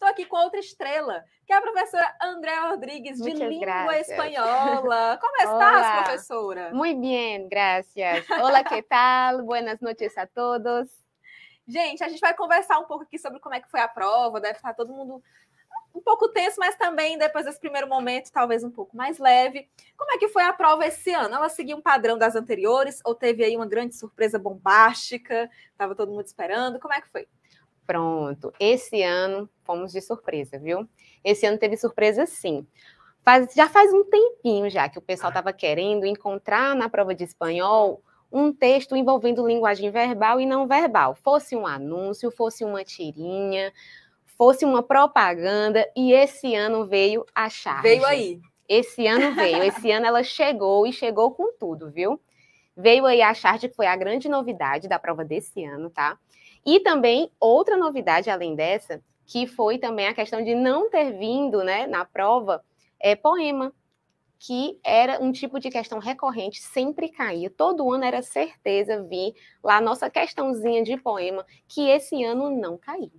Estou aqui com outra estrela, que é a professora Andréa Rodrigues, de Muchas língua gracias. espanhola. Como estás, professora? Muito bem, graças. Olá, que tal? Buenas noches a todos. Gente, a gente vai conversar um pouco aqui sobre como é que foi a prova, deve estar todo mundo um pouco tenso, mas também depois desse primeiro momento, talvez um pouco mais leve. Como é que foi a prova esse ano? Ela seguiu um padrão das anteriores ou teve aí uma grande surpresa bombástica? Estava todo mundo esperando? Como é que foi? Pronto. Esse ano fomos de surpresa, viu? Esse ano teve surpresa sim. Faz, já faz um tempinho já que o pessoal estava querendo encontrar na prova de espanhol um texto envolvendo linguagem verbal e não verbal. Fosse um anúncio, fosse uma tirinha, fosse uma propaganda, e esse ano veio a charge. Veio aí. Esse ano veio, esse ano ela chegou e chegou com tudo, viu? Veio aí a charge, que foi a grande novidade da prova desse ano, tá? E também outra novidade além dessa, que foi também a questão de não ter vindo né, na prova é, poema, que era um tipo de questão recorrente, sempre caía. Todo ano era certeza vir lá a nossa questãozinha de poema, que esse ano não caiu.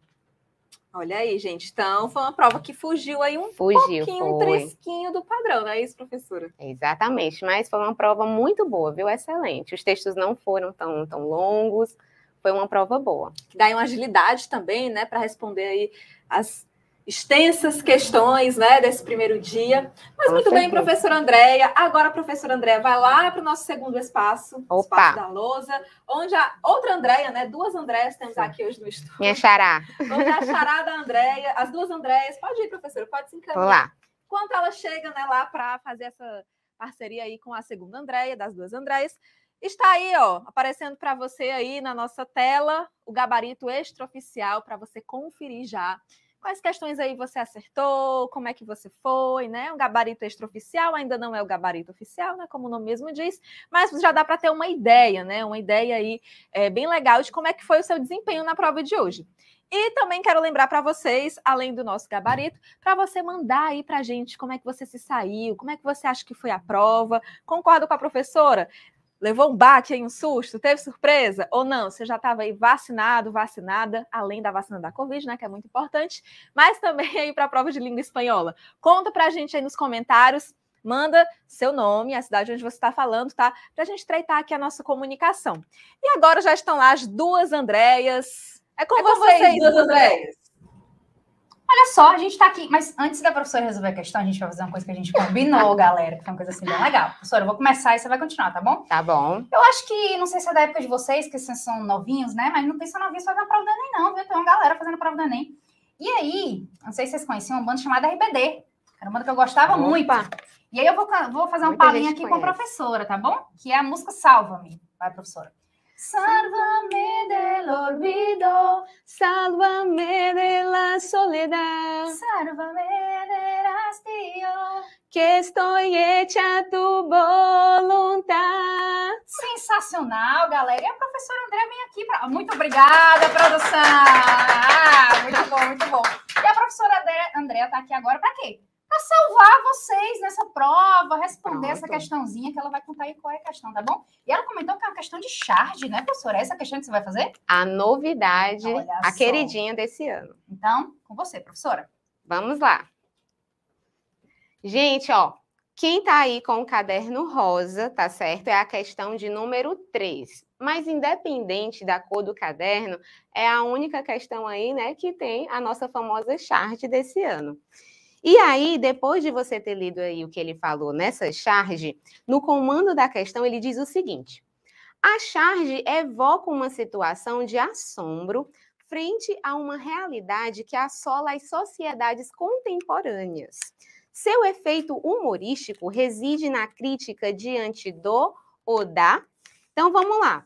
Olha aí, gente. Então, foi uma prova que fugiu aí um fugiu, pouquinho, foi. um trisquinho do padrão, não é isso, professora? Exatamente, mas foi uma prova muito boa, viu? Excelente. Os textos não foram tão, tão longos, foi uma prova boa. que Dá uma agilidade também, né, para responder aí as extensas questões, né, desse primeiro dia. Mas Com muito certeza. bem, professora Andréia. Agora a professora Andréia vai lá para o nosso segundo espaço, Opa. espaço da lousa, onde a outra Andréia, né, duas Andréias temos aqui hoje no estúdio. Minha Chará. Onde a Chará da Andréia, as duas Andréias. Pode ir, professora, pode se encaminhar. Olá. Quando ela chega, né, lá para fazer essa parceria aí com a segunda Andréia, das duas Andréias, Está aí, ó, aparecendo para você aí na nossa tela o gabarito extraoficial para você conferir já. Quais questões aí você acertou? Como é que você foi, né? Um gabarito extraoficial ainda não é o gabarito oficial, né? Como o nome mesmo diz, mas já dá para ter uma ideia, né? Uma ideia aí é, bem legal de como é que foi o seu desempenho na prova de hoje. E também quero lembrar para vocês, além do nosso gabarito, para você mandar aí para a gente como é que você se saiu, como é que você acha que foi a prova. Concorda com a professora? Levou um bate aí, um susto? Teve surpresa? Ou não? Você já estava aí vacinado, vacinada, além da vacina da Covid, né? Que é muito importante, mas também aí para a prova de língua espanhola. Conta para a gente aí nos comentários. Manda seu nome, a cidade onde você está falando, tá? Para a gente treitar aqui a nossa comunicação. E agora já estão lá as duas Andréias. É com, é vocês, vocês, duas Andréias. Olha só, a gente está aqui, mas antes da professora resolver a questão, a gente vai fazer uma coisa que a gente combinou, galera, que foi uma coisa assim bem legal. Professora, eu vou começar e você vai continuar, tá bom? Tá bom. Eu acho que, não sei se é da época de vocês, que vocês são novinhos, né? Mas não pensa novinho fazendo a prova do Enem, não, viu? Tem uma galera fazendo prova do Enem. E aí, não sei se vocês conheciam uma banda chamada RBD. Era uma banda que eu gostava Opa. muito. E aí eu vou, vou fazer um palinho aqui conhece. com a professora, tá bom? Que é a música Salva-me. Vai, professora. Salva-me del olvido, salva-me soledad. Sálvame del Que estou hecha a tu voluntad. Sensacional, galera. E a professora André vem aqui para. Muito obrigada, produção. Ah, muito bom, muito bom. E a professora André está aqui agora para quê? ajudar vocês nessa prova, responder Pronto. essa questãozinha que ela vai contar aí qual é a questão, tá bom? E ela comentou que é uma questão de charge, né, professora? É essa questão que você vai fazer? A novidade, Olha a só. queridinha desse ano. Então, com você, professora. Vamos lá. Gente, ó, quem tá aí com o caderno rosa, tá certo? É a questão de número 3. Mas independente da cor do caderno, é a única questão aí, né, que tem a nossa famosa charge desse ano. E aí, depois de você ter lido aí o que ele falou nessa charge, no comando da questão ele diz o seguinte: a charge evoca uma situação de assombro frente a uma realidade que assola as sociedades contemporâneas. Seu efeito humorístico reside na crítica diante do ou da. Então vamos lá.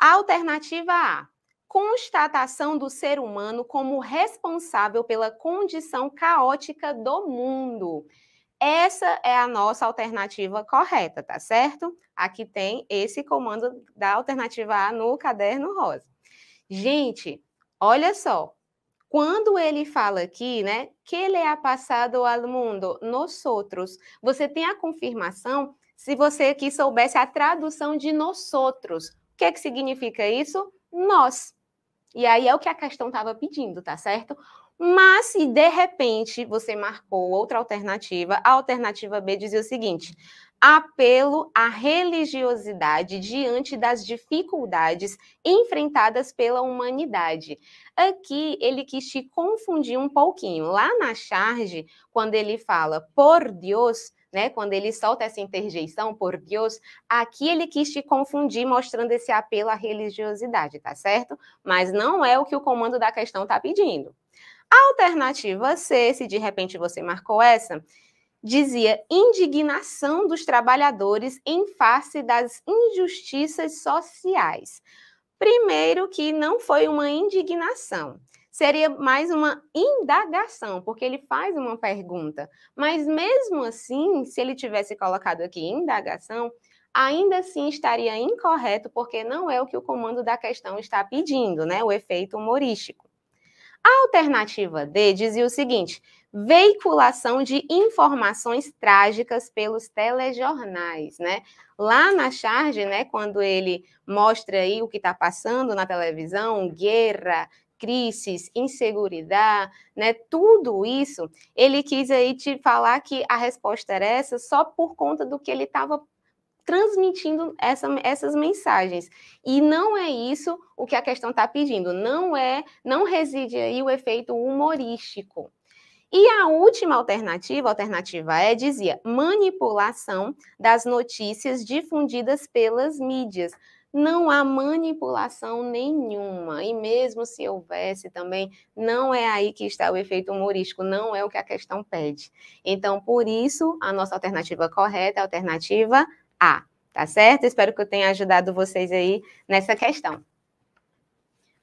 A alternativa A, constatação do ser humano como responsável pela condição caótica do mundo. Essa é a nossa alternativa correta, tá certo? Aqui tem esse comando da alternativa A no caderno rosa. Gente, olha só. Quando ele fala aqui, né, que ele é passado ao mundo, nós outros, você tem a confirmação se você aqui soubesse a tradução de nós outros. O que é que significa isso? Nós. E aí é o que a questão estava pedindo, tá certo? Mas se de repente você marcou outra alternativa, a alternativa B dizia o seguinte: apelo à religiosidade diante das dificuldades enfrentadas pela humanidade. Aqui ele quis te confundir um pouquinho. Lá na charge, quando ele fala por Deus, né? Quando ele solta essa interjeição por Deus, aqui ele quis te confundir mostrando esse apelo à religiosidade, tá certo? Mas não é o que o comando da questão está pedindo. A alternativa C, se de repente você marcou essa, dizia indignação dos trabalhadores em face das injustiças sociais. Primeiro que não foi uma indignação seria mais uma indagação, porque ele faz uma pergunta. Mas mesmo assim, se ele tivesse colocado aqui indagação, ainda assim estaria incorreto, porque não é o que o comando da questão está pedindo, né? O efeito humorístico. A alternativa D dizia o seguinte: veiculação de informações trágicas pelos telejornais, né? Lá na charge, né, quando ele mostra aí o que está passando na televisão, guerra, crises, insegurança, né? Tudo isso, ele quis aí te falar que a resposta era essa só por conta do que ele estava transmitindo essa, essas mensagens. E não é isso o que a questão está pedindo, não é, não reside aí o efeito humorístico. E a última alternativa, alternativa é, dizia, manipulação das notícias difundidas pelas mídias não há manipulação nenhuma. E mesmo se houvesse também, não é aí que está o efeito humorístico, não é o que a questão pede. Então, por isso, a nossa alternativa correta é a alternativa A, tá certo? Espero que eu tenha ajudado vocês aí nessa questão.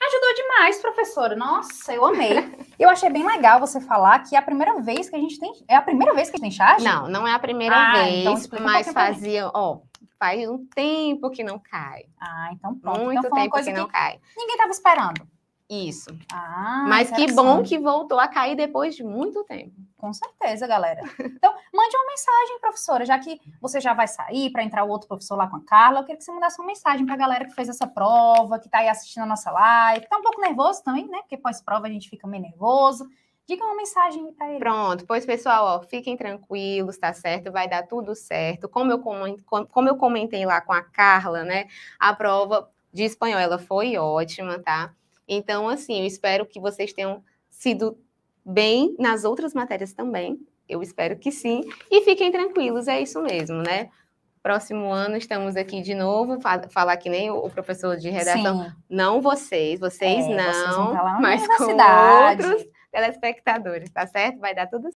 Ajudou demais, professora. Nossa, eu amei. Eu achei bem legal você falar que é a primeira vez que a gente tem. É a primeira vez que a gente tem charge? Não, não é a primeira ah, então vez, então mas fazia. Ó, faz um tempo que não cai. Ah, então pronto. Então muito então, tempo que, que não cai. Ninguém estava esperando. Isso. Ah, Mas que bom que voltou a cair depois de muito tempo. Com certeza, galera. Então, mande uma mensagem, professora, já que você já vai sair para entrar o outro professor lá com a Carla, eu queria que você mandasse uma mensagem para a galera que fez essa prova, que está aí assistindo a nossa live, está um pouco nervoso também, né? Porque pós-prova a gente fica meio nervoso. Diga uma mensagem para ele. Pronto, pois pessoal, ó, fiquem tranquilos, tá certo? Vai dar tudo certo. Como eu, comentei, como eu comentei lá com a Carla, né? A prova de espanhol ela foi ótima, tá? Então, assim, eu espero que vocês tenham sido bem nas outras matérias também. Eu espero que sim. E fiquem tranquilos, é isso mesmo, né? Próximo ano estamos aqui de novo, falar que nem o professor de redação. Sim. Não vocês, vocês é, não, vocês mas com outros telespectadores, tá certo? Vai dar tudo